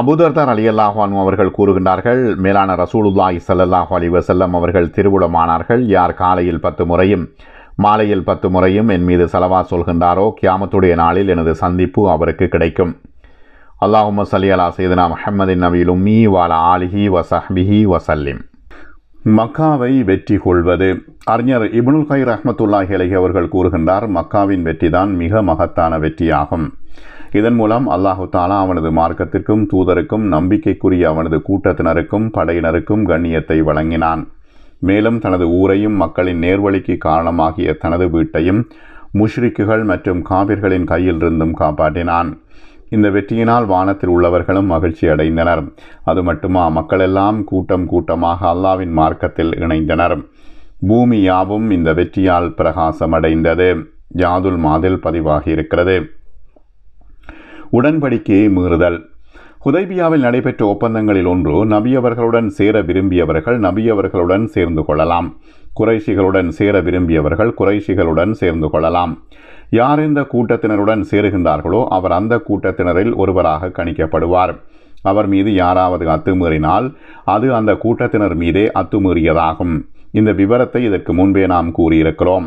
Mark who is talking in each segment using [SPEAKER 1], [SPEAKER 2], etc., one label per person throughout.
[SPEAKER 1] அபுதர்தர் அலி அல்லாஹான் அவர்கள் கூறுகின்றார்கள் மேலான ரசூலுல்லாஹி சல்லாஹூ அலி வசல்லம் அவர்கள் திருவுடமானார்கள் யார் காலையில் பத்து முறையும் மாலையில் பத்து முறையும் என் மீது செலவா சொல்கின்றாரோ கியாமத்துடைய நாளில் எனது சந்திப்பு அவருக்கு கிடைக்கும் அல்லாஹும சல்லி அலா சைதனா மஹமதின் நவீலும் மீ வாலா ஆலிஹி வசஹ்பிஹி வசல்லிம் மக்காவை வெற்றி கொள்வது அறிஞர் இபுனுல் கை ரஹமத்துல்லாஹி அலஹி அவர்கள் கூறுகின்றார் மக்காவின் வெற்றிதான் மிக மகத்தான வெற்றியாகும் இதன் மூலம் அல்லாஹு தாலா அவனது மார்க்கத்திற்கும் தூதருக்கும் நம்பிக்கைக்குரிய அவனது கூட்டத்தினருக்கும் படையினருக்கும் கண்ணியத்தை வழங்கினான் மேலும் தனது ஊரையும் மக்களின் நேர்வழிக்கு காரணமாகிய தனது வீட்டையும் முஷ்ரிக்குகள் மற்றும் காவிர்களின் கையிலிருந்தும் காப்பாற்றினான் இந்த வெற்றியினால் வானத்தில் உள்ளவர்களும் மகிழ்ச்சி அடைந்தனர் அது மட்டுமா மக்களெல்லாம் கூட்டம் கூட்டமாக அல்லாவின் மார்க்கத்தில் இணைந்தனர் பூமி யாவும் இந்த வெற்றியால் பிரகாசமடைந்தது யாதுல் மாதில் பதிவாகி இருக்கிறது உடன்படிக்கையை மீறுதல் ஹுதைபியாவில் நடைபெற்ற ஒப்பந்தங்களில் ஒன்று நபியவர்களுடன் சேர விரும்பியவர்கள் நபியவர்களுடன் சேர்ந்து கொள்ளலாம் குறைஷிகளுடன் சேர விரும்பியவர்கள் குறைஷிகளுடன் சேர்ந்து கொள்ளலாம் யார் இந்த கூட்டத்தினருடன் சேருகின்றார்களோ அவர் அந்த கூட்டத்தினரில் ஒருவராக கணிக்கப்படுவார் அவர் மீது யாராவது அத்துமீறினால் அது அந்த கூட்டத்தினர் மீதே அத்துமீறியதாகும் இந்த விவரத்தை இதற்கு முன்பே நாம் கூறியிருக்கிறோம்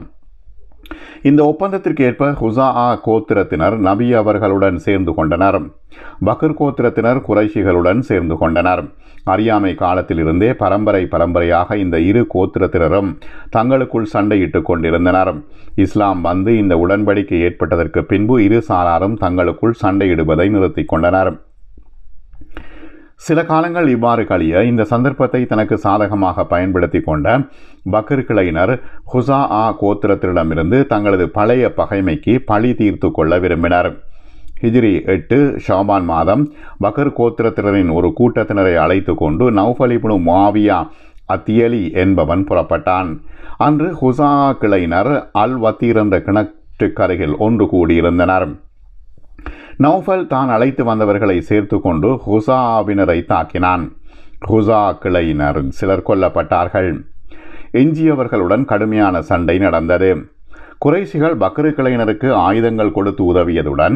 [SPEAKER 1] இந்த ஒப்பந்தத்திற்கு ஏற்ப ஹுசா ஆ கோத்திரத்தினர் நபி அவர்களுடன் சேர்ந்து கொண்டனர் பக்ர் கோத்திரத்தினர் குறைஷிகளுடன் சேர்ந்து கொண்டனர் அறியாமை காலத்திலிருந்தே பரம்பரை பரம்பரையாக இந்த இரு கோத்திரத்தினரும் தங்களுக்குள் சண்டையிட்டு கொண்டிருந்தனர் இஸ்லாம் வந்து இந்த உடன்படிக்கை ஏற்பட்டதற்கு பின்பு இரு சாராரும் தங்களுக்குள் சண்டையிடுவதை நிறுத்தி கொண்டனர் சில காலங்கள் இவ்வாறு கழிய இந்த சந்தர்ப்பத்தை தனக்கு சாதகமாக பயன்படுத்தி கொண்ட பக்கர் கிளையினர் ஹுசா ஆ கோத்திரத்திடமிருந்து தங்களது பழைய பகைமைக்கு பழி தீர்த்து கொள்ள விரும்பினர் ஹிஜ்ரி எட்டு ஷாபான் மாதம் பக்கர் கோத்திரத்தினரின் ஒரு கூட்டத்தினரை அழைத்து கொண்டு நௌஃபலிபுனு மாவியா அத்தியலி என்பவன் புறப்பட்டான் அன்று ஹுசா கிளையினர் அல் வத்தீர் என்ற கிணற்றுக்கருகில் ஒன்று கூடியிருந்தனர் நௌஃபல் தான் அழைத்து வந்தவர்களை சேர்த்து கொண்டு ஹுசாவினரை தாக்கினான் ஹுசா கிளையினர் சிலர் கொல்லப்பட்டார்கள் எஞ்சியவர்களுடன் கடுமையான சண்டை நடந்தது குறைசிகள் பக்ரு கிளையினருக்கு ஆயுதங்கள் கொடுத்து உதவியதுடன்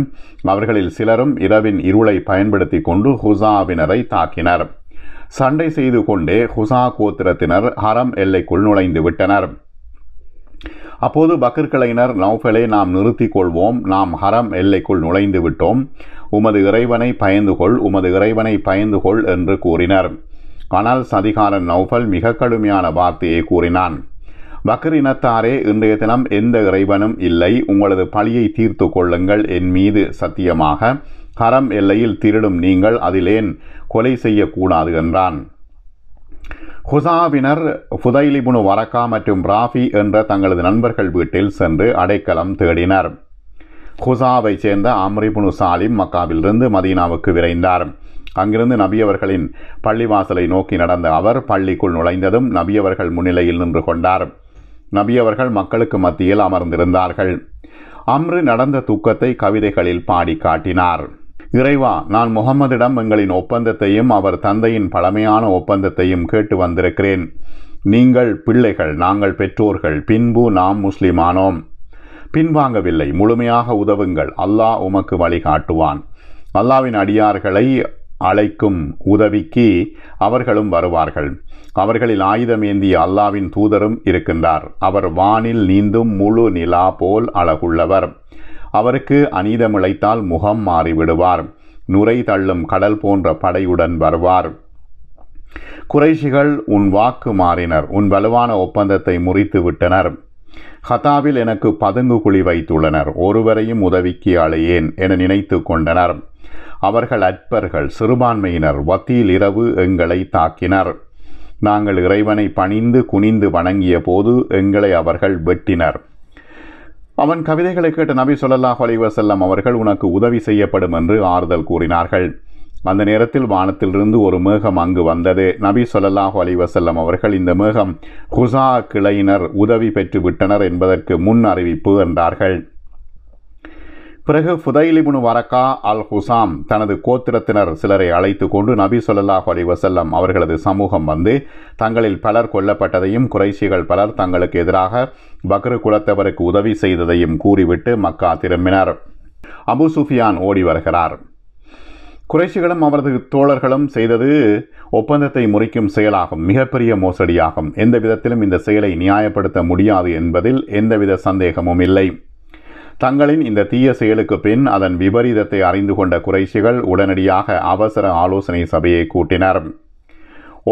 [SPEAKER 1] அவர்களில் சிலரும் இரவின் இருளை பயன்படுத்தி கொண்டு ஹுசாவினரை தாக்கினர் சண்டை செய்து கொண்டே ஹுசா கோத்திரத்தினர் ஹரம் எல்லைக்குள் நுழைந்து விட்டனர் அப்போது பக்கர்களைனர் நௌஃபலை நாம் நிறுத்தி கொள்வோம் நாம் ஹரம் எல்லைக்குள் நுழைந்து விட்டோம் உமது இறைவனை பயந்து கொள் உமது இறைவனை பயந்து கொள் என்று கூறினர் ஆனால் சதிகாரன் நௌஃபல் மிக கடுமையான வார்த்தையை கூறினான் பக்கர் இனத்தாரே இன்றைய தினம் எந்த இறைவனும் இல்லை உங்களது பழியை தீர்த்து கொள்ளுங்கள் என் மீது சத்தியமாக ஹரம் எல்லையில் திருடும் நீங்கள் அதிலேன் கொலை செய்யக்கூடாது என்றான் ஹுசாவினர் ஃபுதைலிபுனு வரக்கா மற்றும் ராஃபி என்ற தங்களது நண்பர்கள் வீட்டில் சென்று அடைக்கலம் தேடினர் ஹுசாவைச் சேர்ந்த அம்ரிபுனு சாலிம் மக்காவிலிருந்து மதீனாவுக்கு விரைந்தார் அங்கிருந்து நபியவர்களின் பள்ளிவாசலை நோக்கி நடந்த அவர் பள்ளிக்குள் நுழைந்ததும் நபியவர்கள் முன்னிலையில் நின்று கொண்டார் நபியவர்கள் மக்களுக்கு மத்தியில் அமர்ந்திருந்தார்கள் அம்ரு நடந்த தூக்கத்தை கவிதைகளில் பாடி காட்டினார் இறைவா நான் முகமதிடம் எங்களின் ஒப்பந்தத்தையும் அவர் தந்தையின் பழமையான ஒப்பந்தத்தையும் கேட்டு வந்திருக்கிறேன் நீங்கள் பிள்ளைகள் நாங்கள் பெற்றோர்கள் பின்பு நாம் முஸ்லிமானோம் பின்வாங்கவில்லை முழுமையாக உதவுங்கள் அல்லாஹ் உமக்கு வழிகாட்டுவான் அல்லாவின் அடியார்களை அழைக்கும் உதவிக்கு அவர்களும் வருவார்கள் அவர்களில் ஆயுதம் ஏந்திய அல்லாவின் தூதரும் இருக்கின்றார் அவர் வானில் நீந்தும் முழு நிலா போல் அழகுள்ளவர் அவருக்கு அநீதமிழைத்தால் முகம் மாறிவிடுவார் நுரை தள்ளும் கடல் போன்ற படையுடன் வருவார் குறைஷிகள் உன் வாக்கு மாறினர் உன் வலுவான ஒப்பந்தத்தை முறித்து விட்டனர் ஹதாவில் எனக்கு பதுங்கு குழி வைத்துள்ளனர் ஒருவரையும் உதவிக்கு அழையேன் என நினைத்து கொண்டனர் அவர்கள் அற்பர்கள் சிறுபான்மையினர் வத்தியில் இரவு எங்களை தாக்கினர் நாங்கள் இறைவனை பணிந்து குனிந்து வணங்கிய போது எங்களை அவர்கள் வெட்டினர் அவன் கவிதைகளை கேட்ட நபி சொல்லாஹ் அலிவசல்லம் அவர்கள் உனக்கு உதவி செய்யப்படும் என்று ஆறுதல் கூறினார்கள் அந்த நேரத்தில் வானத்திலிருந்து ஒரு மேகம் அங்கு வந்தது நபி சொல்லாஹு அலிவசல்லம் அவர்கள் இந்த மேகம் ஹுசா கிளையினர் உதவி பெற்று விட்டனர் என்பதற்கு முன் அறிவிப்பு என்றார்கள் பிறகு ஃபுதைலிபுனு வரக்கா அல் ஹுசாம் தனது கோத்திரத்தினர் சிலரை அழைத்து கொண்டு நபி சொல்லல்லாஹ் அலி வசல்லம் அவர்களது சமூகம் வந்து தங்களில் பலர் கொல்லப்பட்டதையும் குறைசிகள் பலர் தங்களுக்கு எதிராக பக்ரு குலத்தவருக்கு உதவி செய்ததையும் கூறிவிட்டு மக்கா திரும்பினர் அபு சுஃபியான் ஓடி வருகிறார் குறைசிகளும் அவரது தோழர்களும் செய்தது ஒப்பந்தத்தை முறிக்கும் செயலாகும் மிகப்பெரிய மோசடியாகும் எந்த விதத்திலும் இந்த செயலை நியாயப்படுத்த முடியாது என்பதில் எந்தவித சந்தேகமும் இல்லை தங்களின் இந்த தீய செயலுக்கு பின் அதன் விபரீதத்தை அறிந்து கொண்ட குறைசிகள் உடனடியாக அவசர ஆலோசனை சபையை கூட்டினர்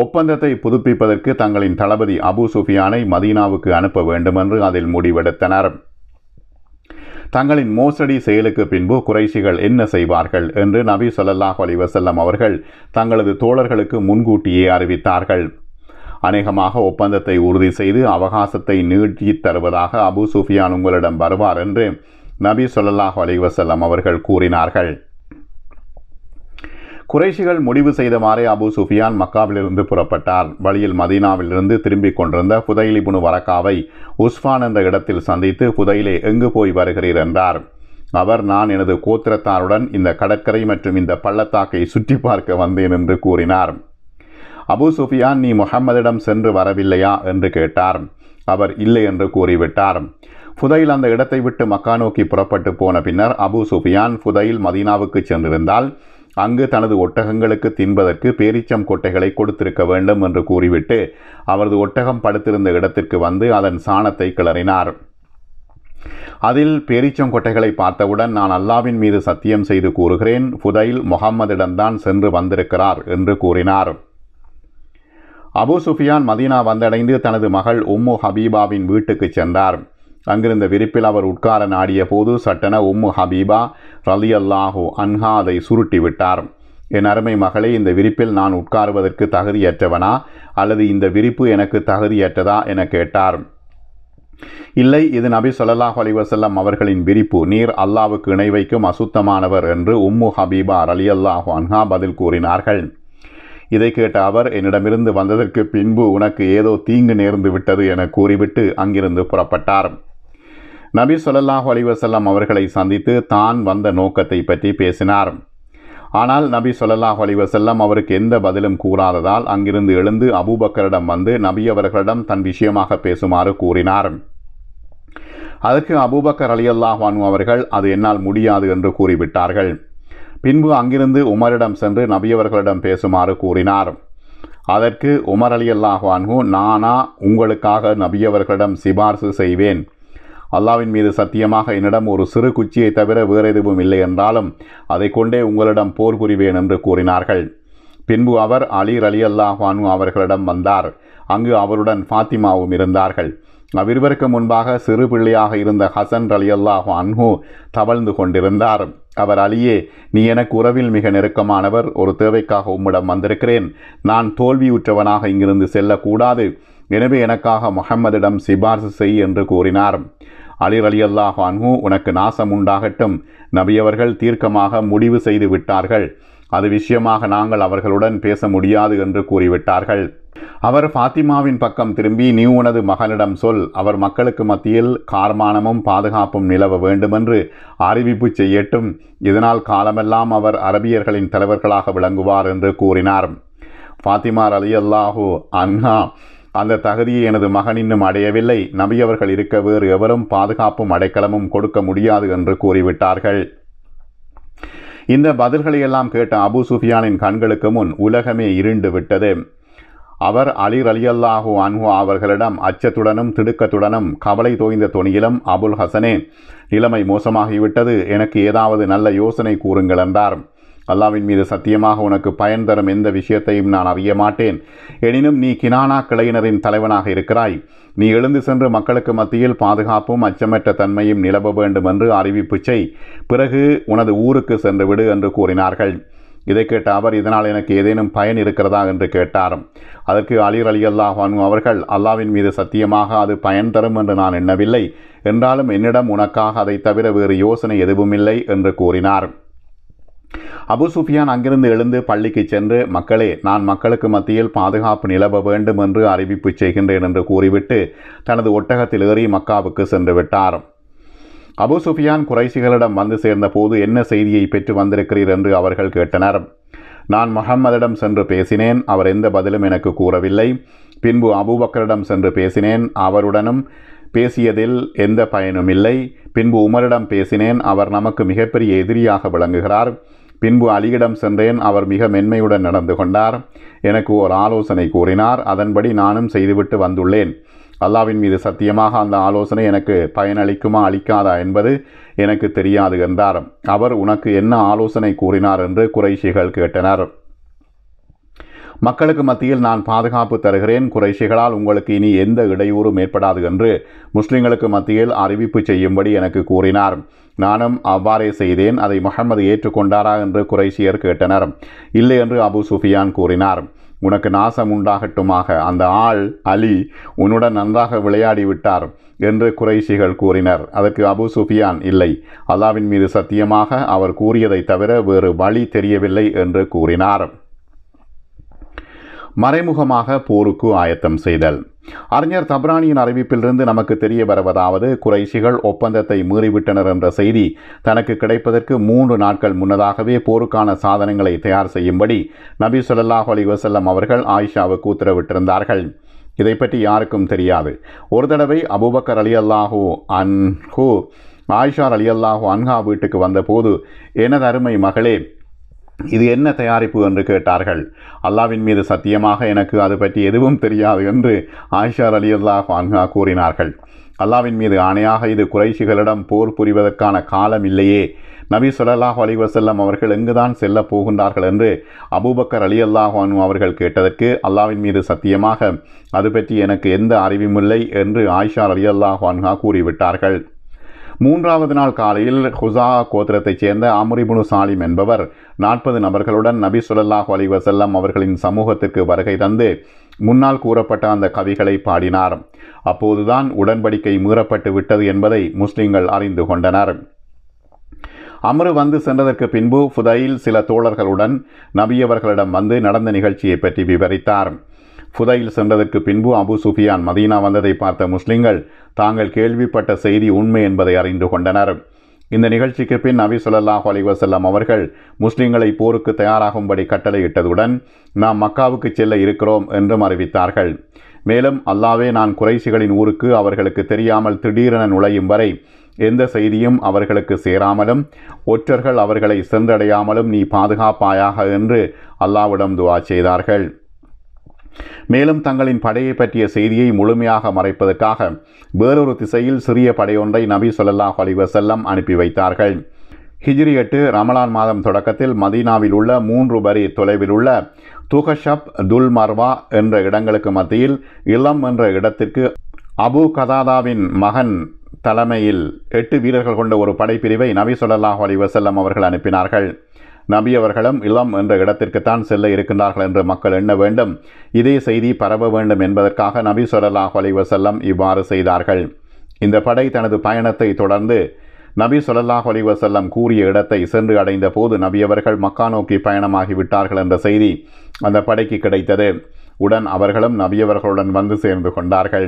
[SPEAKER 1] ஒப்பந்தத்தை புதுப்பிப்பதற்கு தங்களின் தளபதி அபு சுஃபியானை மதீனாவுக்கு அனுப்ப வேண்டுமென்று அதில் முடிவெடுத்தனர் தங்களின் மோசடி செயலுக்கு பின்பு குறைசிகள் என்ன செய்வார்கள் என்று நபி சொல்லாஹ் அலிவசல்லம் அவர்கள் தங்களது தோழர்களுக்கு முன்கூட்டியே அறிவித்தார்கள் அநேகமாக ஒப்பந்தத்தை உறுதி செய்து அவகாசத்தை நீட்டித் தருவதாக அபு சுஃபியான் உங்களிடம் வருவார் என்று நபி சொல்லாஹ் அலைவசல்லம் அவர்கள் கூறினார்கள் குறைஷிகள் முடிவு மாறே அபு சுஃபியான் மக்காவிலிருந்து புறப்பட்டார் வழியில் மதீனாவிலிருந்து திரும்பிக் கொண்டிருந்த புனு வரக்காவை உஸ்பான் என்ற இடத்தில் சந்தித்து புதையிலே எங்கு போய் வருகிறீர் என்றார் அவர் நான் எனது கோத்திரத்தாருடன் இந்த கடற்கரை மற்றும் இந்த பள்ளத்தாக்கை சுற்றி பார்க்க வந்தேன் என்று கூறினார் அபு சுஃபியான் நீ முகம்மதிடம் சென்று வரவில்லையா என்று கேட்டார் அவர் இல்லை என்று கூறிவிட்டார் ஃபுதைல் அந்த இடத்தை விட்டு மக்கா நோக்கி புறப்பட்டு போன பின்னர் அபு சுஃபியான் ஃபுதைல் மதீனாவுக்கு சென்றிருந்தால் அங்கு தனது ஒட்டகங்களுக்கு தின்பதற்கு பேரிச்சம் கொட்டைகளை கொடுத்திருக்க வேண்டும் என்று கூறிவிட்டு அவரது ஒட்டகம் படுத்திருந்த இடத்திற்கு வந்து அதன் சாணத்தை கிளறினார் அதில் கொட்டைகளை பார்த்தவுடன் நான் அல்லாவின் மீது சத்தியம் செய்து கூறுகிறேன் ஃபுதைல் முகம்மதிடம்தான் சென்று வந்திருக்கிறார் என்று கூறினார் அபு சுஃபியான் மதீனா வந்தடைந்து தனது மகள் உம்மு ஹபீபாவின் வீட்டுக்கு சென்றார் அங்கிருந்த விரிப்பில் அவர் உட்கார நாடிய போது சட்டன உம்மு ஹபீபா ரலி அல்லாஹோ அன்ஹா அதை சுருட்டி விட்டார் என் அருமை மகளே இந்த விரிப்பில் நான் உட்காருவதற்கு தகுதியற்றவனா அல்லது இந்த விரிப்பு எனக்கு தகுதியற்றதா என கேட்டார் இல்லை இது நபி சொல்லாஹ் அலிவசல்லம் அவர்களின் விரிப்பு நீர் அல்லாவுக்கு இணை வைக்கும் அசுத்தமானவர் என்று உம்மு ஹபீபா அலி அல்லாஹு அன்ஹா பதில் கூறினார்கள் இதை கேட்ட அவர் என்னிடமிருந்து வந்ததற்கு பின்பு உனக்கு ஏதோ தீங்கு நேர்ந்து விட்டது என கூறிவிட்டு அங்கிருந்து புறப்பட்டார் நபி சொல்லாஹு அலிவசல்லாம் அவர்களை சந்தித்து தான் வந்த நோக்கத்தை பற்றி பேசினார் ஆனால் நபி சொல்லாஹ் அலிவசல்லாம் அவருக்கு எந்த பதிலும் கூறாததால் அங்கிருந்து எழுந்து அபூபக்கரிடம் வந்து நபி அவர்களிடம் தன் விஷயமாக பேசுமாறு கூறினார் அதற்கு அபூபக்கர் அலி அல்லாஹானு அவர்கள் அது என்னால் முடியாது என்று கூறிவிட்டார்கள் பின்பு அங்கிருந்து உமரிடம் சென்று நபியவர்களிடம் பேசுமாறு கூறினார் அதற்கு உமர் அலி அல்லாஹ்வான்ஹூ நானா உங்களுக்காக நபியவர்களிடம் சிபார்சு செய்வேன் அல்லாவின் மீது சத்தியமாக என்னிடம் ஒரு சிறு குச்சியை தவிர வேறு எதுவும் இல்லை என்றாலும் அதை கொண்டே உங்களிடம் போர் புரிவேன் என்று கூறினார்கள் பின்பு அவர் அலீர் அலி அல்லாஹானு அவர்களிடம் வந்தார் அங்கு அவருடன் ஃபாத்திமாவும் இருந்தார்கள் அவ்விருவருக்கு முன்பாக சிறு பிள்ளையாக இருந்த ஹசன் அலி அல்லாஹு அன்ஹு தவழ்ந்து கொண்டிருந்தார் அவர் அலியே நீ எனக்கு உறவில் மிக நெருக்கமானவர் ஒரு தேவைக்காக உம்மிடம் வந்திருக்கிறேன் நான் தோல்வியுற்றவனாக இங்கிருந்து செல்லக்கூடாது எனவே எனக்காக முகம்மதிடம் சிபார்சு செய் என்று கூறினார் அலிர் அலி அல்லாஹ் அன்ஹூ உனக்கு நாசம் உண்டாகட்டும் நபியவர்கள் தீர்க்கமாக முடிவு செய்து விட்டார்கள் அது விஷயமாக நாங்கள் அவர்களுடன் பேச முடியாது என்று கூறிவிட்டார்கள் அவர் ஃபாத்திமாவின் பக்கம் திரும்பி நீ உனது மகனிடம் சொல் அவர் மக்களுக்கு மத்தியில் கார்மானமும் பாதுகாப்பும் நிலவ வேண்டுமென்று அறிவிப்பு செய்யட்டும் இதனால் காலமெல்லாம் அவர் அரபியர்களின் தலைவர்களாக விளங்குவார் என்று கூறினார் ஃபாத்திமார் அலி அல்லாஹூ அன்ஹா அந்த தகுதியை எனது மகன் இன்னும் அடையவில்லை நபியவர்கள் இருக்க வேறு எவரும் பாதுகாப்பும் அடைக்கலமும் கொடுக்க முடியாது என்று கூறிவிட்டார்கள் இந்த பதில்களை எல்லாம் கேட்ட அபு சுஃபியானின் கண்களுக்கு முன் உலகமே இருண்டு விட்டது அவர் அலி அலியல்லாஹு அன்ஹு அவர்களிடம் அச்சத்துடனும் திடுக்கத்துடனும் கவலை தோய்ந்த துணியிலும் அபுல் ஹசனே நிலைமை மோசமாகிவிட்டது எனக்கு ஏதாவது நல்ல யோசனை கூறுங்கள் என்றார் அல்லாவின் மீது சத்தியமாக உனக்கு பயன் தரும் எந்த விஷயத்தையும் நான் அறிய மாட்டேன் எனினும் நீ கினானா கிளையினரின் தலைவனாக இருக்கிறாய் நீ எழுந்து சென்று மக்களுக்கு மத்தியில் பாதுகாப்பும் அச்சமற்ற தன்மையும் நிலவ வேண்டும் என்று அறிவிப்பு செய் பிறகு உனது ஊருக்கு சென்று விடு என்று கூறினார்கள் இதை கேட்ட அவர் இதனால் எனக்கு ஏதேனும் பயன் இருக்கிறதா என்று கேட்டார் அதற்கு அலிர் அலி அல்லாஹானு அவர்கள் அல்லாவின் மீது சத்தியமாக அது பயன் தரும் என்று நான் எண்ணவில்லை என்றாலும் என்னிடம் உனக்காக அதை தவிர வேறு யோசனை எதுவும் இல்லை என்று கூறினார் அபு சுஃபியான் அங்கிருந்து எழுந்து பள்ளிக்கு சென்று மக்களே நான் மக்களுக்கு மத்தியில் பாதுகாப்பு நிலவ வேண்டும் என்று அறிவிப்பு செய்கின்றேன் என்று கூறிவிட்டு தனது ஒட்டகத்தில் ஏறி மக்காவுக்கு சென்று விட்டார் அபு சுஃபியான் குறைசிகளிடம் வந்து சேர்ந்தபோது என்ன செய்தியை பெற்று வந்திருக்கிறீர் என்று அவர்கள் கேட்டனர் நான் மஹம்மதிடம் சென்று பேசினேன் அவர் எந்த பதிலும் எனக்கு கூறவில்லை பின்பு அபூபக்கரிடம் சென்று பேசினேன் அவருடனும் பேசியதில் எந்த பயனும் இல்லை பின்பு உமரிடம் பேசினேன் அவர் நமக்கு மிகப்பெரிய எதிரியாக விளங்குகிறார் பின்பு அலியிடம் சென்றேன் அவர் மிக மென்மையுடன் நடந்து கொண்டார் எனக்கு ஓர் ஆலோசனை கூறினார் அதன்படி நானும் செய்துவிட்டு வந்துள்ளேன் அல்லாவின் மீது சத்தியமாக அந்த ஆலோசனை எனக்கு பயனளிக்குமா அளிக்காதா என்பது எனக்கு தெரியாது என்றார் அவர் உனக்கு என்ன ஆலோசனை கூறினார் என்று குறைஷிகள் கேட்டனர் மக்களுக்கு மத்தியில் நான் பாதுகாப்பு தருகிறேன் குறைஷிகளால் உங்களுக்கு இனி எந்த இடையூறும் ஏற்படாது என்று முஸ்லிம்களுக்கு மத்தியில் அறிவிப்பு செய்யும்படி எனக்கு கூறினார் நானும் அவ்வாறே செய்தேன் அதை முகமது ஏற்றுக்கொண்டாரா என்று குறைஷியர் கேட்டனர் இல்லை என்று அபு சுஃபியான் கூறினார் உனக்கு நாசம் உண்டாகட்டுமாக அந்த ஆள் அலி உன்னுடன் நன்றாக விளையாடி விட்டார் என்று குறைஷிகள் கூறினர் அதற்கு அபு சுஃபியான் இல்லை அல்லாவின் மீது சத்தியமாக அவர் கூறியதை தவிர வேறு வழி தெரியவில்லை என்று கூறினார் மறைமுகமாக போருக்கு ஆயத்தம் செய்தல் அறிஞர் தப்ரானியின் அறிவிப்பிலிருந்து நமக்கு தெரிய வருவதாவது குறைஷிகள் ஒப்பந்தத்தை மீறிவிட்டனர் என்ற செய்தி தனக்கு கிடைப்பதற்கு மூன்று நாட்கள் முன்னதாகவே போருக்கான சாதனங்களை தயார் செய்யும்படி நபி சொல்லாஹ் அலி வசல்லம் அவர்கள் ஆயிஷாவுக்கு உத்தரவிட்டிருந்தார்கள் இதை பற்றி யாருக்கும் தெரியாது ஒரு தடவை அபுபக்கர் அலி அல்லாஹூ அன்ஹூ ஆயிஷார் அலி அல்லாஹூ அன்ஹா வீட்டுக்கு வந்தபோது எனது அருமை மகளே இது என்ன தயாரிப்பு என்று கேட்டார்கள் அல்லாவின் மீது சத்தியமாக எனக்கு அது பற்றி எதுவும் தெரியாது என்று ஆயிஷார் அலி அல்லாஹ் கூறினார்கள் அல்லாவின் மீது ஆணையாக இது குறைஷிகளிடம் போர் புரிவதற்கான காலம் இல்லையே நபி சொல்லாஹ் அலி வசல்லம் அவர்கள் எங்குதான் செல்ல போகின்றார்கள் என்று அபூபக்கர் அலி அல்லாஹானு அவர்கள் கேட்டதற்கு அல்லாவின் மீது சத்தியமாக அது பற்றி எனக்கு எந்த அறிவும் இல்லை என்று ஆயிஷார் அலி அல்லாஹான்ஹா கூறிவிட்டார்கள் மூன்றாவது நாள் காலையில் ஹுசா கோத்திரத்தைச் சேர்ந்த அமுரிபுனு சாலிம் என்பவர் நாற்பது நபர்களுடன் நபி சுல்லாஹ் அலி வசல்லம் அவர்களின் சமூகத்திற்கு வருகை தந்து முன்னால் கூறப்பட்ட அந்த கவிகளை பாடினார் அப்போதுதான் உடன்படிக்கை மீறப்பட்டு விட்டது என்பதை முஸ்லிம்கள் அறிந்து கொண்டனர் அமரு வந்து சென்றதற்கு பின்பு ஃபுதையில் சில தோழர்களுடன் நபியவர்களிடம் வந்து நடந்த நிகழ்ச்சியை பற்றி விவரித்தார் ஃபுதையில் சென்றதற்கு பின்பு அபு சுஃபியான் மதீனா வந்ததை பார்த்த முஸ்லிம்கள் தாங்கள் கேள்விப்பட்ட செய்தி உண்மை என்பதை அறிந்து கொண்டனர் இந்த நிகழ்ச்சிக்கு பின் நபி சொல்லாஹ் அலிவசல்லம் அவர்கள் முஸ்லிம்களை போருக்கு தயாராகும்படி கட்டளையிட்டதுடன் நாம் மக்காவுக்கு செல்ல இருக்கிறோம் என்றும் அறிவித்தார்கள் மேலும் அல்லாவே நான் குறைசிகளின் ஊருக்கு அவர்களுக்கு தெரியாமல் திடீரென நுழையும் வரை எந்த செய்தியும் அவர்களுக்கு சேராமலும் ஒற்றர்கள் அவர்களை சென்றடையாமலும் நீ பாதுகாப்பாயாக என்று அல்லாவிடம் துவா செய்தார்கள் மேலும் தங்களின் படையை பற்றிய செய்தியை முழுமையாக மறைப்பதற்காக வேறொரு திசையில் சிறிய படையொன்றை நபி சொல்லாஹ் அலிவசல்லம் அனுப்பி வைத்தார்கள் ஹிஜ்ரி எட்டு ரமலான் மாதம் தொடக்கத்தில் மதீனாவில் உள்ள மூன்று பரி தொலைவில் உள்ள துகஷப் துல் மர்வா என்ற இடங்களுக்கு மத்தியில் இளம் என்ற இடத்திற்கு அபு கதாதாவின் மகன் தலைமையில் எட்டு வீரர்கள் கொண்ட ஒரு படைப்பிரிவை நபி சொல்லாஹ் அலி வசல்லம் அவர்கள் அனுப்பினார்கள் நபியவர்களும் இளம் என்ற இடத்திற்குத்தான் செல்ல இருக்கின்றார்கள் என்று மக்கள் எண்ண வேண்டும் இதே செய்தி பரவ வேண்டும் என்பதற்காக நபி சொல்லாஹ் அலைவசல்லம் இவ்வாறு செய்தார்கள் இந்த படை தனது பயணத்தை தொடர்ந்து நபி சொல்லாஹ் அலிவசல்லம் கூறிய இடத்தை சென்று அடைந்த போது நபியவர்கள் மக்கா நோக்கி பயணமாகிவிட்டார்கள் என்ற செய்தி அந்த படைக்கு கிடைத்தது உடன் அவர்களும் நபியவர்களுடன் வந்து சேர்ந்து கொண்டார்கள்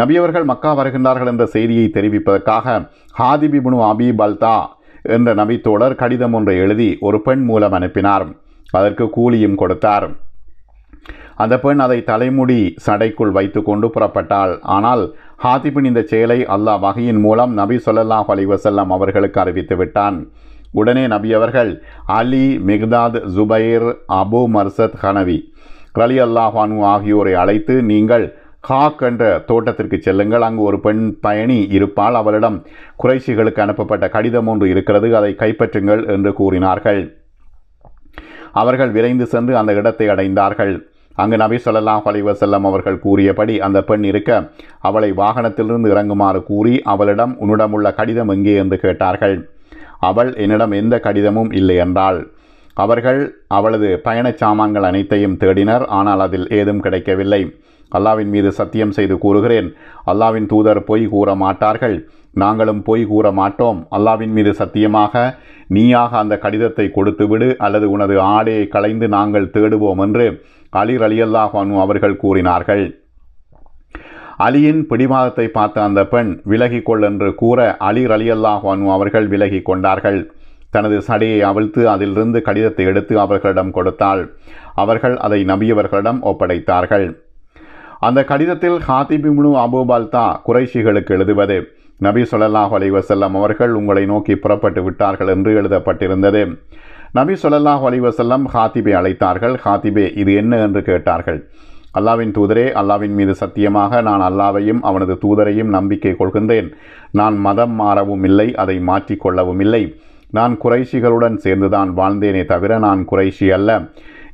[SPEAKER 1] நபியவர்கள் மக்கா வருகின்றார்கள் என்ற செய்தியை தெரிவிப்பதற்காக ஹாதிபி முனு அபி பல்தா என்ற நபித்தோழர் கடிதம் ஒன்றை எழுதி ஒரு பெண் மூலம் அனுப்பினார் அதற்கு கூலியும் கொடுத்தார் அந்த பெண் அதை தலைமுடி சடைக்குள் வைத்து கொண்டு புறப்பட்டாள் ஆனால் ஹாத்திபின் இந்த செயலை அல்லாஹ் வகையின் மூலம் நபி சொல்லாஹ் அலிவசல்லாம் அவர்களுக்கு அறிவித்து விட்டான் உடனே நபி அவர்கள் Ali Miqdad Zubair Abu Marthad Ghanawi ரலி அல்லாஹானு ஆகியோரை அழைத்து நீங்கள் காக் என்ற தோட்டத்திற்கு செல்லுங்கள் அங்கு ஒரு பெண் பயணி இருப்பால் அவளிடம் குறைசிகளுக்கு அனுப்பப்பட்ட கடிதம் ஒன்று இருக்கிறது அதை கைப்பற்றுங்கள் என்று கூறினார்கள் அவர்கள் விரைந்து சென்று அந்த இடத்தை அடைந்தார்கள் அங்கு நபி சொல்லாஹ் செல்லம் அவர்கள் கூறியபடி அந்த பெண் இருக்க அவளை வாகனத்திலிருந்து இறங்குமாறு கூறி அவளிடம் உன்னிடமுள்ள கடிதம் எங்கே என்று கேட்டார்கள் அவள் என்னிடம் எந்த கடிதமும் இல்லை என்றாள் அவர்கள் அவளது பயணச் சாமான்கள் அனைத்தையும் தேடினர் ஆனால் அதில் ஏதும் கிடைக்கவில்லை அல்லாவின் மீது சத்தியம் செய்து கூறுகிறேன் அல்லாவின் தூதர் பொய் கூற மாட்டார்கள் நாங்களும் பொய் கூற மாட்டோம் அல்லாவின் மீது சத்தியமாக நீயாக அந்த கடிதத்தை கொடுத்துவிடு அல்லது உனது ஆடையை களைந்து நாங்கள் தேடுவோம் என்று அலிர் அலியல்லாஹானு அவர்கள் கூறினார்கள் அலியின் பிடிவாதத்தை பார்த்த அந்த பெண் விலகிக்கொள் என்று கூற அலிர் அலியல்லாஹானு அவர்கள் விலகி கொண்டார்கள் தனது சடையை அவிழ்த்து அதிலிருந்து கடிதத்தை எடுத்து அவர்களிடம் கொடுத்தாள் அவர்கள் அதை நம்பியவர்களிடம் ஒப்படைத்தார்கள் அந்த கடிதத்தில் ஹாத்திபிமுனு அபுபால் தான் குறைஷிகளுக்கு எழுதுவது நபி சொல்லாஹ் அலைவசல்லம் அவர்கள் உங்களை நோக்கி புறப்பட்டு விட்டார்கள் என்று எழுதப்பட்டிருந்தது நபி சொல்லல்லாஹ் அலைவசல்லம் ஹாத்திபை அழைத்தார்கள் ஹாத்திபே இது என்ன என்று கேட்டார்கள் அல்லாவின் தூதரே அல்லாவின் மீது சத்தியமாக நான் அல்லாவையும் அவனது தூதரையும் நம்பிக்கை கொள்கின்றேன் நான் மதம் மாறவும் இல்லை அதை மாற்றிக்கொள்ளவும் இல்லை நான் குறைஷிகளுடன் சேர்ந்துதான் வாழ்ந்தேனே தவிர நான் குறைஷி அல்ல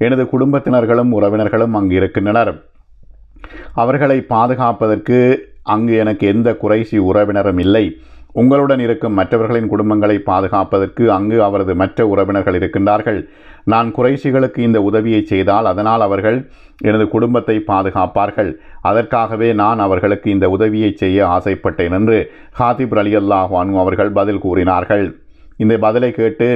[SPEAKER 1] எனது குடும்பத்தினர்களும் உறவினர்களும் அங்கு இருக்கின்றனர் அவர்களை பாதுகாப்பதற்கு அங்கு எனக்கு எந்த குறைசி உறவினரும் இல்லை உங்களுடன் இருக்கும் மற்றவர்களின் குடும்பங்களை பாதுகாப்பதற்கு அங்கு அவரது மற்ற உறவினர்கள் இருக்கின்றார்கள் நான் குறைசிகளுக்கு இந்த உதவியை செய்தால் அதனால் அவர்கள் எனது குடும்பத்தை பாதுகாப்பார்கள் அதற்காகவே நான் அவர்களுக்கு இந்த உதவியை செய்ய ஆசைப்பட்டேன் என்று ஹாதிப் அலி அல்லாஹானு அவர்கள் பதில் கூறினார்கள் இந்த பதிலை கேட்டு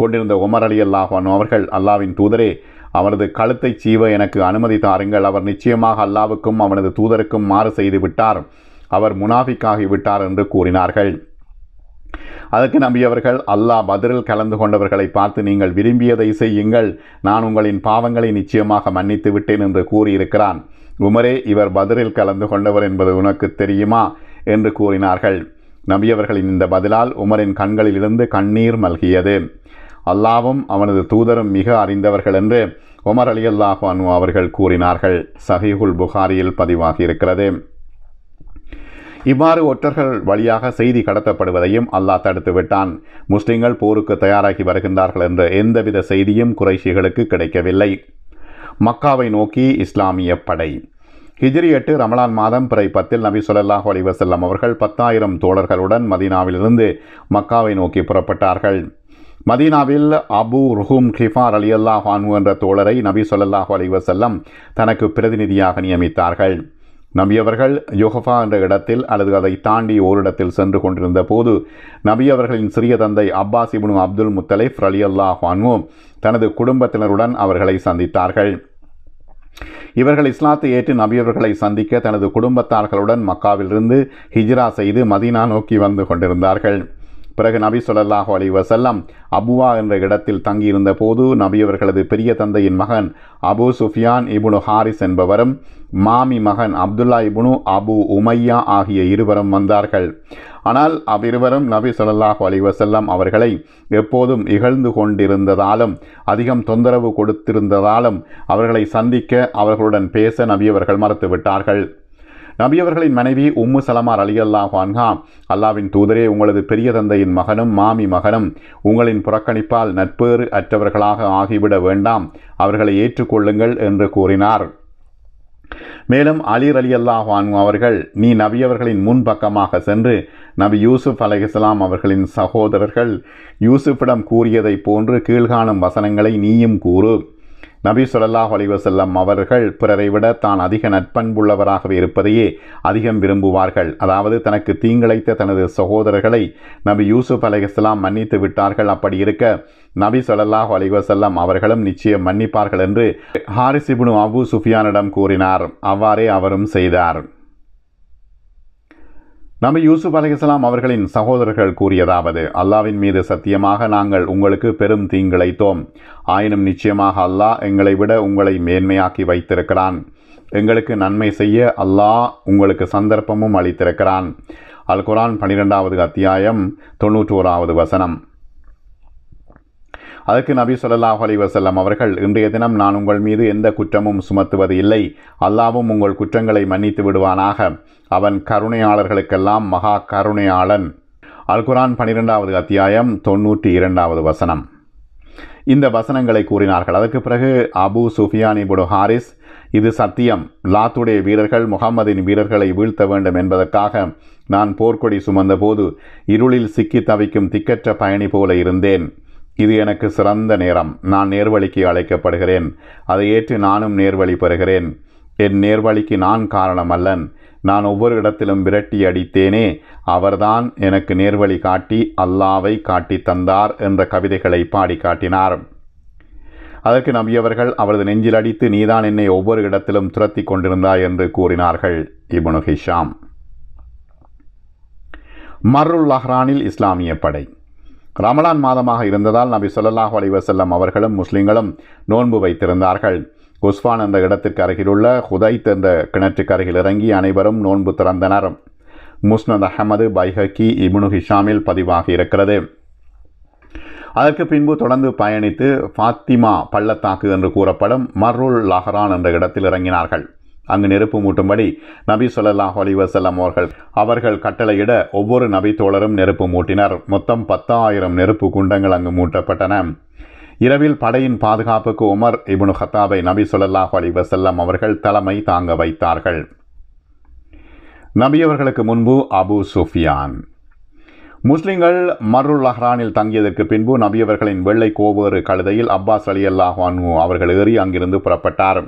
[SPEAKER 1] கொண்டிருந்த உமர் அலி அல்லாஹானு அவர்கள் அல்லாவின் தூதரே அவனது கழுத்தை சீவ எனக்கு அனுமதி தாருங்கள் அவர் நிச்சயமாக அல்லாவுக்கும் அவனது தூதருக்கும் மாறு செய்து விட்டார் அவர் விட்டார் என்று கூறினார்கள் அதற்கு நம்பியவர்கள் அல்லாஹ் பதிரில் கலந்து கொண்டவர்களை பார்த்து நீங்கள் விரும்பியதை செய்யுங்கள் நான் உங்களின் பாவங்களை நிச்சயமாக மன்னித்து விட்டேன் என்று கூறியிருக்கிறான் உமரே இவர் பதிரில் கலந்து கொண்டவர் என்பது உனக்கு தெரியுமா என்று கூறினார்கள் நம்பியவர்களின் இந்த பதிலால் உமரின் கண்களிலிருந்து கண்ணீர் மல்கியது அல்லாவும் அவனது தூதரும் மிக அறிந்தவர்கள் என்று உமர் அலி அல்லாஹு அனு அவர்கள் கூறினார்கள் சஹீஹுல் புகாரியில் பதிவாகி இருக்கிறது இவ்வாறு ஒற்றர்கள் வழியாக செய்தி கடத்தப்படுவதையும் அல்லாஹ் தடுத்து விட்டான் முஸ்லிம்கள் போருக்கு தயாராகி வருகின்றார்கள் என்ற எந்தவித செய்தியும் குறைஷிகளுக்கு கிடைக்கவில்லை மக்காவை நோக்கி இஸ்லாமிய படை ஹிஜ்ரி எட்டு ரமலான் மாதம் பிறை பத்தில் நபி சொல்லாஹ் அலிவசல்லம் அவர்கள் பத்தாயிரம் தோழர்களுடன் மதீனாவிலிருந்து மக்காவை நோக்கி புறப்பட்டார்கள் மதீனாவில் அபு ருஹும் கிஃபார் அலி அல்லாஹ் அன்வு என்ற தோழரை நபி சொல்லாஹு அலி வசல்லம் தனக்கு பிரதிநிதியாக நியமித்தார்கள் நபியவர்கள் யோகஃபா என்ற இடத்தில் அல்லது அதை தாண்டி ஓரிடத்தில் சென்று கொண்டிருந்த போது நபியவர்களின் சிறிய தந்தை அப்பாஸ் இபுனு அப்துல் முத்தலைஃப் அலி அல்லாஹ் அன்வு தனது குடும்பத்தினருடன் அவர்களை சந்தித்தார்கள் இவர்கள் இஸ்லாத்தை ஏற்று நபியவர்களை சந்திக்க தனது குடும்பத்தார்களுடன் மக்காவிலிருந்து ஹிஜ்ரா செய்து மதீனா நோக்கி வந்து கொண்டிருந்தார்கள் பிறகு நபி சொல்லாஹு அலி வசல்லம் அபுவா என்ற இடத்தில் தங்கியிருந்த போது நபியவர்களது பெரிய தந்தையின் மகன் அபு சுஃபியான் இபுனு ஹாரிஸ் என்பவரும் மாமி மகன் அப்துல்லா இபுனு அபு உமையா ஆகிய இருவரும் வந்தார்கள் ஆனால் அவ்விருவரும் நபி சொல்லாஹு அலி வசல்லம் அவர்களை எப்போதும் இகழ்ந்து கொண்டிருந்ததாலும் அதிகம் தொந்தரவு கொடுத்திருந்ததாலும் அவர்களை சந்திக்க அவர்களுடன் பேச நபியவர்கள் மறுத்துவிட்டார்கள் நபியவர்களின் மனைவி உம்மு சலமார் அலி அல்லாஹ் அல்லாவின் தூதரே உங்களது பெரிய தந்தையின் மகனும் மாமி மகனும் உங்களின் புறக்கணிப்பால் நட்பேறு அற்றவர்களாக ஆகிவிட வேண்டாம் அவர்களை ஏற்றுக்கொள்ளுங்கள் என்று கூறினார் மேலும் அலி அலி அல்லாஹான் அவர்கள் நீ நபியவர்களின் முன் பக்கமாக சென்று நபி யூசுப் அலைஹிஸ்லாம் அவர்களின் சகோதரர்கள் யூசுஃபிடம் கூறியதைப் போன்று கீழ்காணும் வசனங்களை நீயும் கூறு நபி சொல்லாஹ் அலிவசல்லம் அவர்கள் பிறரை விட தான் அதிக நட்பண்புள்ளவராகவே இருப்பதையே அதிகம் விரும்புவார்கள் அதாவது தனக்கு தீங்கிழைத்த தனது சகோதரர்களை நபி யூசுப் அலைஹஸ்லாம் மன்னித்து விட்டார்கள் அப்படி இருக்க நபி சொல்லாஹ் அலிவசல்லம் அவர்களும் நிச்சயம் மன்னிப்பார்கள் என்று ஹாரிசிபுனு அபு சுஃபியானிடம் கூறினார் அவ்வாறே அவரும் செய்தார் நபி யூசுப் அலையாம் அவர்களின் சகோதரர்கள் கூறியதாவது அல்லாவின் மீது சத்தியமாக நாங்கள் உங்களுக்கு பெரும் தீங்கிழைத்தோம் ஆயினும் நிச்சயமாக அல்லாஹ் எங்களை விட உங்களை மேன்மையாக்கி வைத்திருக்கிறான் எங்களுக்கு நன்மை செய்ய அல்லாஹ் உங்களுக்கு சந்தர்ப்பமும் அளித்திருக்கிறான் அல் குரான் பனிரெண்டாவது அத்தியாயம் தொன்னூற்றோராவது வசனம் அதற்கு நபி சொல்லாஹ் அலி வசல்லாம் அவர்கள் இன்றைய தினம் நான் உங்கள் மீது எந்த குற்றமும் சுமத்துவது இல்லை அல்லாவும் உங்கள் குற்றங்களை மன்னித்து விடுவானாக அவன் கருணையாளர்களுக்கெல்லாம் மகா கருணையாளன் அல்குரான் பனிரெண்டாவது அத்தியாயம் தொன்னூற்றி இரண்டாவது வசனம் இந்த வசனங்களை கூறினார்கள் அதற்கு பிறகு அபு சுஃபியானி புடு ஹாரிஸ் இது சத்தியம் லாத்துடைய வீரர்கள் முகமதின் வீரர்களை வீழ்த்த வேண்டும் என்பதற்காக நான் போர்க்கொடி சுமந்தபோது இருளில் சிக்கி தவிக்கும் திக்கற்ற பயணி போல இருந்தேன் இது எனக்கு சிறந்த நேரம் நான் நேர்வழிக்கு அழைக்கப்படுகிறேன் அதை ஏற்று நானும் நேர்வழி பெறுகிறேன் என் நேர்வழிக்கு நான் காரணம் அல்லன் நான் ஒவ்வொரு இடத்திலும் விரட்டி அடித்தேனே அவர்தான் எனக்கு நேர்வழி காட்டி அல்லாவை காட்டி தந்தார் என்ற கவிதைகளை பாடி காட்டினார் அதற்கு நம்பியவர்கள் அவரது நெஞ்சில் அடித்து நீதான் என்னை ஒவ்வொரு இடத்திலும் துரத்தி கொண்டிருந்தாய் என்று கூறினார்கள் இபுனு ஹிஷாம் மர்ருல் லஹ்ரானில் இஸ்லாமிய படை ரமலான் மாதமாக இருந்ததால் நபி சொல்லல்லாஹ் அலிவசல்லம் அவர்களும் முஸ்லிம்களும் நோன்பு வைத்திருந்தார்கள் குஸ்வான் என்ற இடத்திற்கு அருகிலுள்ள ஹுதைத் என்ற கிணற்றுக்கு அருகில் இறங்கி அனைவரும் நோன்பு திறந்தனர் முஸ்னத் அஹமது பைஹக்கி இபுனு ஹிஷாமில் பதிவாக இருக்கிறது அதற்கு பின்பு தொடர்ந்து பயணித்து ஃபாத்திமா பள்ளத்தாக்கு என்று கூறப்படும் மர்ருல் லஹரான் என்ற இடத்தில் இறங்கினார்கள் அங்கு நெருப்பு மூட்டும்படி நபி சொல்லல்லாஹ் அலிவசல்லாம் அவர்கள் அவர்கள் கட்டளையிட ஒவ்வொரு நபி தோழரும் நெருப்பு மூட்டினர் மொத்தம் பத்தாயிரம் நெருப்பு குண்டங்கள் அங்கு மூட்டப்பட்டன இரவில் படையின் பாதுகாப்புக்கு உமர் இபுனு ஹத்தாபை நபி சொல்லல்லாஹ் அலிவசல்லம் அவர்கள் தலைமை தாங்க வைத்தார்கள் நபியவர்களுக்கு முன்பு அபு சுஃபியான் முஸ்லிம்கள் மருள் லஹ்ரானில் தங்கியதற்கு பின்பு நபியவர்களின் வெள்ளை கோவேறு கழுதையில் அப்பாஸ் அலி அல்லாஹ் அவர்கள் ஏறி அங்கிருந்து புறப்பட்டார்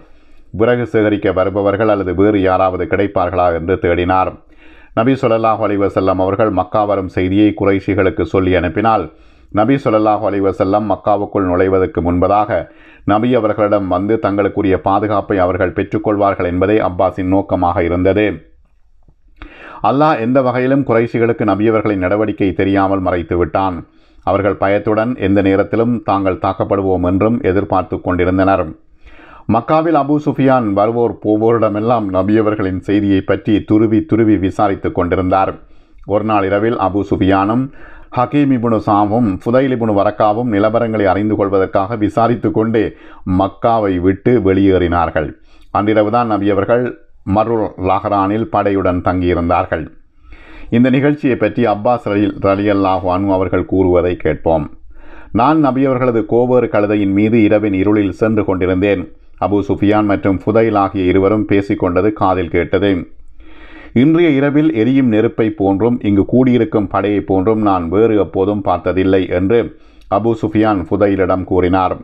[SPEAKER 1] விறகு சேகரிக்க வருபவர்கள் அல்லது வேறு யாராவது கிடைப்பார்களா என்று தேடினார் நபி சொல்லாஹ் அலிவசல்லம் அவர்கள் மக்கா வரும் செய்தியை குறைஷிகளுக்கு சொல்லி அனுப்பினால் நபி சொல்லாஹ் அலிவசல்லம் மக்காவுக்குள் நுழைவதற்கு முன்பதாக நபி அவர்களிடம் வந்து தங்களுக்குரிய பாதுகாப்பை அவர்கள் பெற்றுக்கொள்வார்கள் என்பதே அப்பாஸின் நோக்கமாக இருந்தது அல்லாஹ் எந்த வகையிலும் குறைசிகளுக்கு நபியவர்களின் நடவடிக்கை தெரியாமல் மறைத்து விட்டான் அவர்கள் பயத்துடன் எந்த நேரத்திலும் தாங்கள் தாக்கப்படுவோம் என்றும் எதிர்பார்த்து கொண்டிருந்தனர் மக்காவில் அபு சுஃபியான் வருவோர் போவோரிடமெல்லாம் நபியவர்களின் செய்தியை பற்றி துருவி துருவி விசாரித்து கொண்டிருந்தார் ஒரு நாள் இரவில் அபு சுஃபியானும் ஹக்கீம் இபுனு புதையில் இபுனு வரக்காவும் நிலவரங்களை அறிந்து கொள்வதற்காக விசாரித்து கொண்டே மக்காவை விட்டு வெளியேறினார்கள் அன்றிரவுதான் நபியவர்கள் மருள் லஹரானில் படையுடன் தங்கியிருந்தார்கள் இந்த நிகழ்ச்சியை பற்றி அப்பாஸ் ரலி ரலியல்லாஹு அனு அவர்கள் கூறுவதை கேட்போம் நான் நபியவர்களது கோவேறு கழுதையின் மீது இரவின் இருளில் சென்று கொண்டிருந்தேன் அபு சுஃபியான் மற்றும் புதைல் ஆகிய இருவரும் பேசிக்கொண்டது காதில் கேட்டது இன்றைய இரவில் எரியும் நெருப்பை போன்றும் இங்கு கூடியிருக்கும் படையை போன்றும் நான் வேறு எப்போதும் பார்த்ததில்லை என்று அபு சுஃபியான் புதையிலிடம் கூறினார்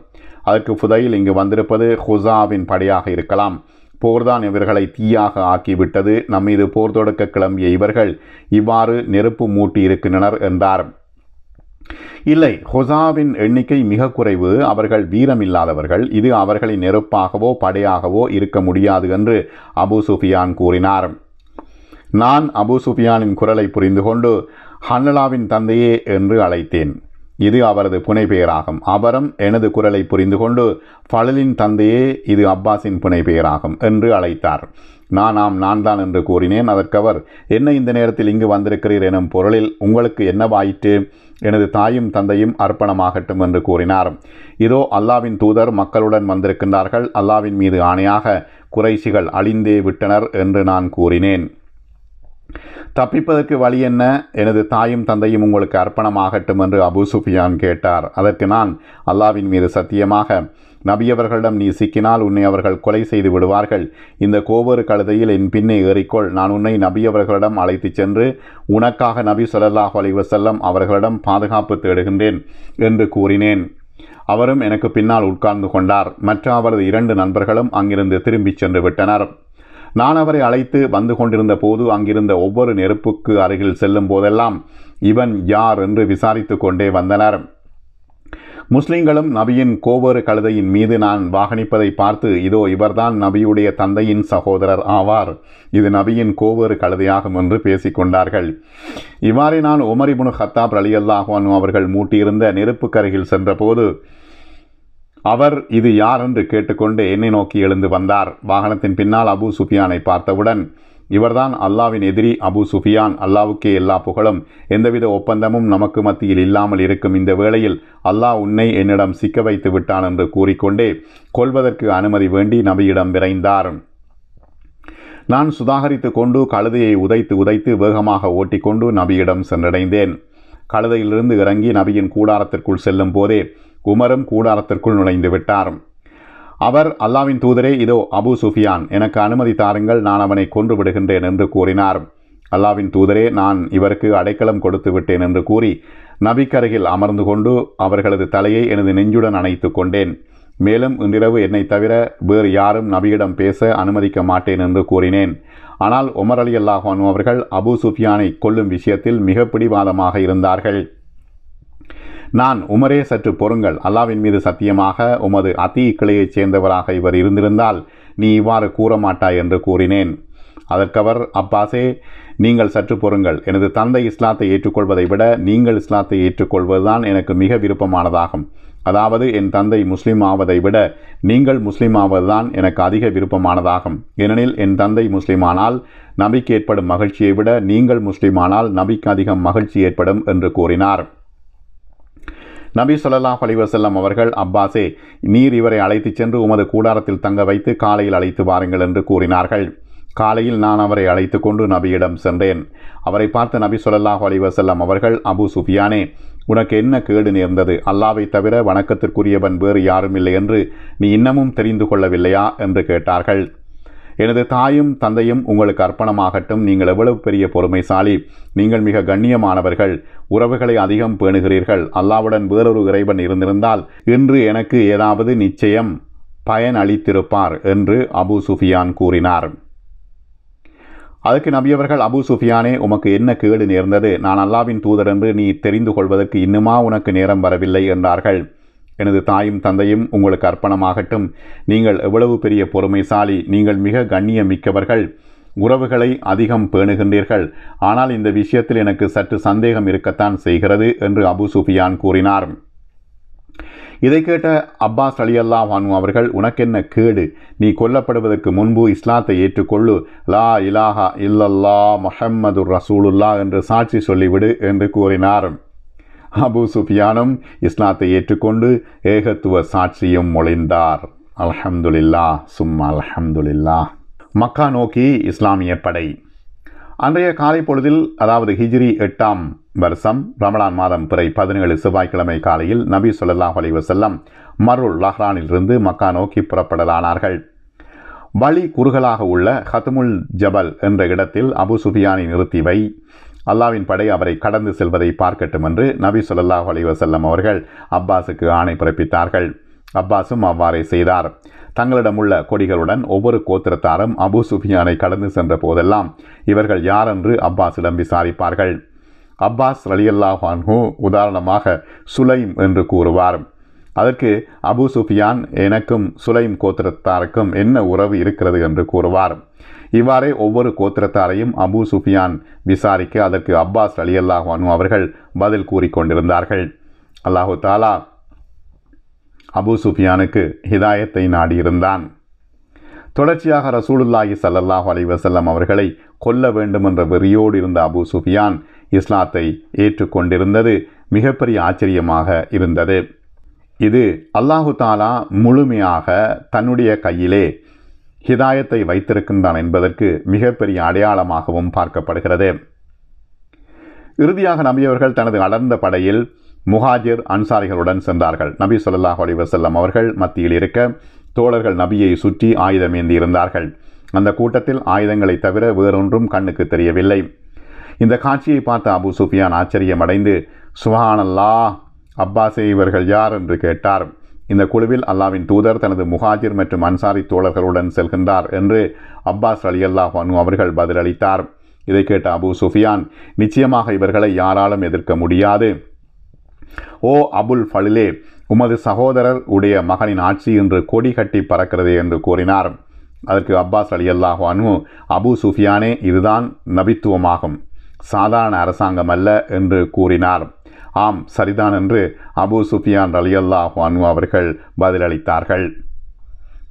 [SPEAKER 1] அதற்கு ஃபுதையில் இங்கு வந்திருப்பது ஹுசாவின் படையாக இருக்கலாம் போர்தான் இவர்களை தீயாக ஆக்கிவிட்டது நம்மீது போர் தொடக்க கிளம்பிய இவர்கள் இவ்வாறு நெருப்பு மூட்டி இருக்கின்றனர் என்றார் இல்லை ஹொசாவின் எண்ணிக்கை மிக குறைவு அவர்கள் வீரமில்லாதவர்கள் இது அவர்களின் நெருப்பாகவோ படையாகவோ இருக்க முடியாது என்று அபு சுஃபியான் கூறினார் நான் அபு சுஃபியானின் குரலை புரிந்து கொண்டு ஹன்னலாவின் தந்தையே என்று அழைத்தேன் இது அவரது புனைப்பெயராகும் அவரும் எனது குரலை புரிந்து கொண்டு ஃபலலின் தந்தையே இது அப்பாஸின் புனைப்பெயராகும் என்று அழைத்தார் நான் ஆம் நான் தான் என்று கூறினேன் அதற்கவர் என்ன இந்த நேரத்தில் இங்கு வந்திருக்கிறீர் எனும் பொருளில் உங்களுக்கு என்னவாயிற்று எனது தாயும் தந்தையும் அர்ப்பணமாகட்டும் என்று கூறினார் இதோ அல்லாவின் தூதர் மக்களுடன் வந்திருக்கின்றார்கள் அல்லாவின் மீது ஆணையாக குறைசிகள் அழிந்தே விட்டனர் என்று நான் கூறினேன் தப்பிப்பதற்கு வழி என்ன எனது தாயும் தந்தையும் உங்களுக்கு அர்ப்பணமாகட்டும் என்று அபு சுஃபியான் கேட்டார் அதற்கு நான் அல்லாவின் மீது சத்தியமாக நபியவர்களிடம் நீ சிக்கினால் உன்னை அவர்கள் கொலை செய்து விடுவார்கள் இந்த கோவறு கழுதையில் என் பின்னே ஏறிக்கொள் நான் உன்னை நபியவர்களிடம் அழைத்துச் சென்று உனக்காக நபி சொல்லாஹ் அலைவசல்லம் அவர்களிடம் பாதுகாப்பு தேடுகின்றேன் என்று கூறினேன் அவரும் எனக்கு பின்னால் உட்கார்ந்து கொண்டார் மற்ற அவரது இரண்டு நண்பர்களும் அங்கிருந்து திரும்பிச் சென்று விட்டனர் நான் அவரை அழைத்து வந்து கொண்டிருந்த போது அங்கிருந்த ஒவ்வொரு நெருப்புக்கு அருகில் செல்லும் போதெல்லாம் இவன் யார் என்று விசாரித்து கொண்டே வந்தனர் முஸ்லிம்களும் நபியின் கோவறு கழுதையின் மீது நான் வாகனிப்பதை பார்த்து இதோ இவர்தான் நபியுடைய தந்தையின் சகோதரர் ஆவார் இது நபியின் கோவறு கழுதையாகும் என்று பேசிக்கொண்டார்கள் இவ்வாறே நான் உமரிபுனு ஹத்தாப் அலியல்லாஹான் அவர்கள் மூட்டியிருந்த நெருப்புக்கருகில் சென்றபோது அவர் இது யார் என்று கேட்டுக்கொண்டு என்னை நோக்கி எழுந்து வந்தார் வாகனத்தின் பின்னால் அபு சுஃபியானை பார்த்தவுடன் இவர்தான் அல்லாவின் எதிரி அபு சுஃபியான் அல்லாவுக்கே எல்லா புகழும் எந்தவித ஒப்பந்தமும் நமக்கு மத்தியில் இல்லாமல் இருக்கும் இந்த வேளையில் அல்லாஹ் உன்னை என்னிடம் சிக்க வைத்து விட்டான் என்று கூறிக்கொண்டே கொள்வதற்கு அனுமதி வேண்டி நபியிடம் விரைந்தார் நான் சுதாகரித்து கொண்டு கழுதையை உதைத்து உதைத்து வேகமாக ஓட்டிக்கொண்டு நபியிடம் சென்றடைந்தேன் கழுதையிலிருந்து இறங்கி நபியின் கூடாரத்திற்குள் செல்லும் போதே உமரும் கூடாரத்திற்குள் நுழைந்து விட்டார் அவர் அல்லாவின் தூதரே இதோ அபு சுஃபியான் எனக்கு அனுமதி தாருங்கள் நான் அவனை கொன்று விடுகின்றேன் என்று கூறினார் அல்லாவின் தூதரே நான் இவருக்கு அடைக்கலம் கொடுத்து விட்டேன் என்று கூறி நபிக்கருகில் அமர்ந்து கொண்டு அவர்களது தலையை எனது நெஞ்சுடன் அணைத்து கொண்டேன் மேலும் இன்றிரவு என்னை தவிர வேறு யாரும் நபியிடம் பேச அனுமதிக்க மாட்டேன் என்று கூறினேன் ஆனால் உமர் அலி அல்லாஹான் அவர்கள் அபு சுஃபியானை கொல்லும் விஷயத்தில் மிக பிடிவாதமாக இருந்தார்கள் நான் உமரே சற்று பொறுங்கள் அல்லாவின் மீது சத்தியமாக உமது அதி கிளையைச் சேர்ந்தவராக இவர் இருந்திருந்தால் நீ இவ்வாறு கூறமாட்டாய் என்று கூறினேன் அதற்கவர் அப்பாசே நீங்கள் சற்று பொறுங்கள் எனது தந்தை இஸ்லாத்தை ஏற்றுக்கொள்வதை விட நீங்கள் இஸ்லாத்தை ஏற்றுக்கொள்வதுதான் எனக்கு மிக விருப்பமானதாகும் அதாவது என் தந்தை முஸ்லீம் ஆவதை விட நீங்கள் முஸ்லீம் ஆவதுதான் எனக்கு அதிக விருப்பமானதாகும் ஏனெனில் என் தந்தை முஸ்லீமானால் நபிக்கு ஏற்படும் மகிழ்ச்சியை விட நீங்கள் முஸ்லீமானால் நபிக்கு அதிகம் மகிழ்ச்சி ஏற்படும் என்று கூறினார் நபி சொல்லாஹ் அலிவசல்லம் அவர்கள் அப்பாஸே நீர் இவரை அழைத்துச் சென்று உமது கூடாரத்தில் தங்க வைத்து காலையில் அழைத்து வாருங்கள் என்று கூறினார்கள் காலையில் நான் அவரை அழைத்து கொண்டு நபியிடம் சென்றேன் அவரை பார்த்த நபி சொல்லாஹ் அலிவசல்லம் அவர்கள் அபு சுஃபியானே உனக்கு என்ன கேடு நேர்ந்தது அல்லாவை தவிர வணக்கத்திற்குரியவன் வேறு யாரும் இல்லை என்று நீ இன்னமும் தெரிந்து கொள்ளவில்லையா என்று கேட்டார்கள் எனது தாயும் தந்தையும் உங்களுக்கு அர்ப்பணமாகட்டும் நீங்கள் எவ்வளவு பெரிய பொறுமைசாலி நீங்கள் மிக கண்ணியமானவர்கள் உறவுகளை அதிகம் பேணுகிறீர்கள் அல்லாவுடன் வேறொரு இறைவன் இருந்திருந்தால் இன்று எனக்கு ஏதாவது நிச்சயம் பயன் அளித்திருப்பார் என்று அபு சுஃபியான் கூறினார் அதற்கு நபியவர்கள் அபு சுஃபியானே உமக்கு என்ன கேடு நேர்ந்தது நான் அல்லாவின் தூதர் என்று நீ தெரிந்து கொள்வதற்கு இன்னுமா உனக்கு நேரம் வரவில்லை என்றார்கள் எனது தாயும் தந்தையும் உங்களுக்கு அர்ப்பணமாகட்டும் நீங்கள் எவ்வளவு பெரிய பொறுமைசாலி நீங்கள் மிக கண்ணிய மிக்கவர்கள் உறவுகளை அதிகம் பேணுகின்றீர்கள் ஆனால் இந்த விஷயத்தில் எனக்கு சற்று சந்தேகம் இருக்கத்தான் செய்கிறது என்று அபு சுஃபியான் கூறினார் இதை கேட்ட அப்பாஸ் அலி அல்லா வானு அவர்கள் உனக்கென்ன கேடு நீ கொல்லப்படுவதற்கு முன்பு இஸ்லாத்தை ஏற்றுக்கொள்ளு லா இலாஹா இல்லல்லா மஹம்மது ரசூலுல்லா என்று சாட்சி சொல்லிவிடு என்று கூறினார் அபு சுஃபியானும் இஸ்லாத்தை ஏற்றுக்கொண்டு ஏகத்துவ சாட்சியும் மொழிந்தார் அலஹம்துல்லா சும் அலஹம்துல்லா மக்கா நோக்கி இஸ்லாமிய படை அன்றைய காலை பொழுதில் அதாவது ஹிஜ்ரி எட்டாம் வருஷம் ரமலான் மாதம் பிறை பதினேழு செவ்வாய்க்கிழமை காலையில் நபி சொல்லாஹ் அலி வசல்லம் மருள் லஹ்ரானிலிருந்து மக்கா நோக்கி புறப்படலானார்கள் வழி குறுகலாக உள்ள ஹத்முல் ஜபல் என்ற இடத்தில் அபு சுஃபியானை நிறுத்தி வை அல்லாவின் படை அவரை கடந்து செல்வதை பார்க்கட்டும் என்று நபி சொல்லாஹ் அலிவசல்லம் அவர்கள் அப்பாஸுக்கு ஆணை பிறப்பித்தார்கள் அப்பாஸும் அவ்வாறே செய்தார் தங்களிடம் உள்ள கொடிகளுடன் ஒவ்வொரு கோத்திரத்தாரும் அபு சுஃபியானை கடந்து சென்ற போதெல்லாம் இவர்கள் யாரென்று அப்பாஸிடம் விசாரிப்பார்கள் அப்பாஸ் ரலியல்லாஹான்ஹூ உதாரணமாக சுலைம் என்று கூறுவார் அதற்கு அபு சுஃபியான் எனக்கும் சுலைம் கோத்திரத்தாருக்கும் என்ன உறவு இருக்கிறது என்று கூறுவார் இவ்வாறே ஒவ்வொரு கோத்திரத்தாரையும் அபு சுஃபியான் விசாரிக்க அதற்கு அப்பாஸ் அலி அல்லாஹானு அவர்கள் பதில் கூறிக்கொண்டிருந்தார்கள் அல்லாஹு தாலா அபு சுஃபியானுக்கு ஹிதாயத்தை நாடியிருந்தான் தொடர்ச்சியாக ரசூலுல்லாஹி சல்லல்லாஹு அலி வசல்லம் அவர்களை கொல்ல வேண்டும் என்ற வெறியோடு இருந்த அபு சுஃபியான் இஸ்லாத்தை ஏற்றுக்கொண்டிருந்தது மிகப்பெரிய ஆச்சரியமாக இருந்தது இது அல்லாஹு தாலா முழுமையாக தன்னுடைய கையிலே ஹிதாயத்தை வைத்திருக்கின்றான் என்பதற்கு மிகப்பெரிய அடையாளமாகவும் பார்க்கப்படுகிறது இறுதியாக நபியவர்கள் தனது அடர்ந்த படையில் முஹாஜிர் அன்சாரிகளுடன் சென்றார்கள் நபி சொல்லாஹ் அலிவசல்லம் அவர்கள் மத்தியில் இருக்க தோழர்கள் நபியை சுற்றி ஆயுதம் ஏந்தி இருந்தார்கள் அந்த கூட்டத்தில் ஆயுதங்களை தவிர வேறொன்றும் கண்ணுக்கு தெரியவில்லை இந்த காட்சியை பார்த்த அபு சுஃபியான் ஆச்சரியமடைந்து சுஹானல்லா அப்பாசே இவர்கள் யார் என்று கேட்டார் இந்த குழுவில் அல்லாவின் தூதர் தனது முகாஜிர் மற்றும் அன்சாரி தோழர்களுடன் செல்கின்றார் என்று அப்பாஸ் அலி அல்லாஹ் அவர்கள் பதிலளித்தார் இதை கேட்ட அபு சுஃபியான் நிச்சயமாக இவர்களை யாராலும் எதிர்க்க முடியாது ஓ அபுல் ஃபலிலே உமது சகோதரர் உடைய மகனின் ஆட்சி இன்று கொடி கட்டி பறக்கிறது என்று கூறினார் அதற்கு அப்பாஸ் அலி அல்லாஹ் அனு அபு சுஃபியானே இதுதான் நபித்துவமாகும் சாதாரண அரசாங்கம் அல்ல என்று கூறினார் ஆம் சரிதான் என்று அபு சுஃபியான் அலியல்லாஹ் அன்ஹு அவர்கள் பதிலளித்தார்கள்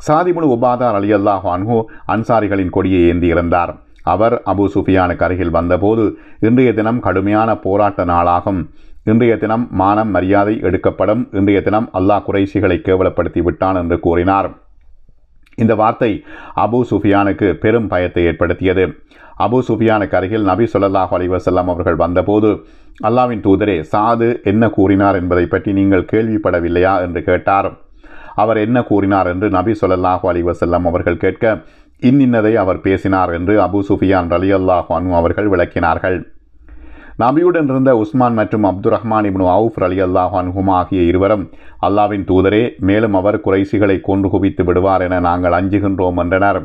[SPEAKER 1] சாதிபுனு உபாதார் அலியல்லாஹ் அன்ஹு அன்சாரிகளின் கொடியை ஏந்தி இருந்தார் அவர் அபு சுஃபியானுக்கு அருகில் வந்தபோது இன்றைய தினம் கடுமையான போராட்ட நாளாகும் இன்றைய தினம் மானம் மரியாதை எடுக்கப்படும் இன்றைய தினம் அல்லாஹ் குறைசிகளை கேவலப்படுத்தி விட்டான் என்று கூறினார் இந்த வார்த்தை அபு சுஃபியானுக்கு பெரும் பயத்தை ஏற்படுத்தியது அபு சுஃபியானுக்கு அருகில் நபி சொல்லாஹ் அலிவசல்லாம் அவர்கள் வந்தபோது அல்லாவின் தூதரே சாது என்ன கூறினார் என்பதை பற்றி நீங்கள் கேள்விப்படவில்லையா என்று கேட்டார் அவர் என்ன கூறினார் என்று நபி சொல்லாஹு அலிவசல்லம் அவர்கள் கேட்க இன்னின்னதை அவர் பேசினார் என்று அபு சுஃபியான் அலி அல்லாஹ் அனு அவர்கள் விளக்கினார்கள் நபியுடன் இருந்த உஸ்மான் மற்றும் Abdu Rahman ibn Auf Ali அனுகும் ஆகிய இருவரும் அல்லாவின் தூதரே மேலும் அவர் குறைசிகளை கொன்று குவித்து விடுவார் என நாங்கள் அஞ்சுகின்றோம் என்றனர்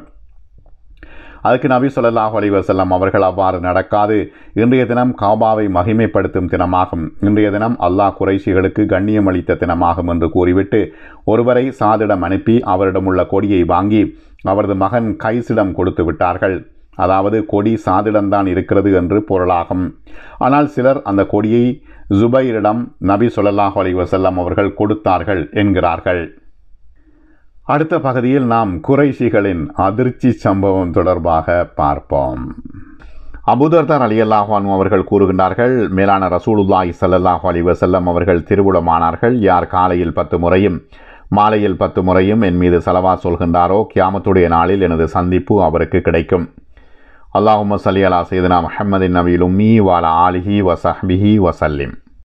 [SPEAKER 1] அதுக்கு நபி சொல்லாஹ் அலி வசல்லாம் அவர்கள் அவ்வாறு நடக்காது இன்றைய தினம் காபாவை மகிமைப்படுத்தும் தினமாகும் இன்றைய தினம் அல்லாஹ் குறைஷிகளுக்கு கண்ணியம் அளித்த தினமாகும் என்று கூறிவிட்டு ஒருவரை சாதிடம் அனுப்பி அவரிடம் உள்ள கொடியை வாங்கி அவரது மகன் கைசிடம் கொடுத்து விட்டார்கள் அதாவது கொடி சாதிடம்தான் இருக்கிறது என்று பொருளாகும் ஆனால் சிலர் அந்த கொடியை ஜுபைரிடம் நபி சொல்லாஹ் அலி வசல்லம் அவர்கள் கொடுத்தார்கள் என்கிறார்கள் அடுத்த பகுதியில் நாம் குறைஷிகளின் அதிர்ச்சி சம்பவம் தொடர்பாக பார்ப்போம் அபுதர்தார் அலி அல்லாஹான் அவர்கள் கூறுகின்றார்கள் மேலான ரசூலுல்லாஹி சல்லாஹு அலி வசல்லம் அவர்கள் திருவுளமானார்கள் யார் காலையில் பத்து முறையும் மாலையில் பத்து முறையும் என் மீது செலவா சொல்கின்றாரோ கியாமத்துடைய நாளில் எனது சந்திப்பு அவருக்கு கிடைக்கும் அல்லாஹு சலி அலா சைதனா மஹமதின் நபீல் மீ வாலா ஆலிஹி வசஹ்பிஹி வசல்லிம்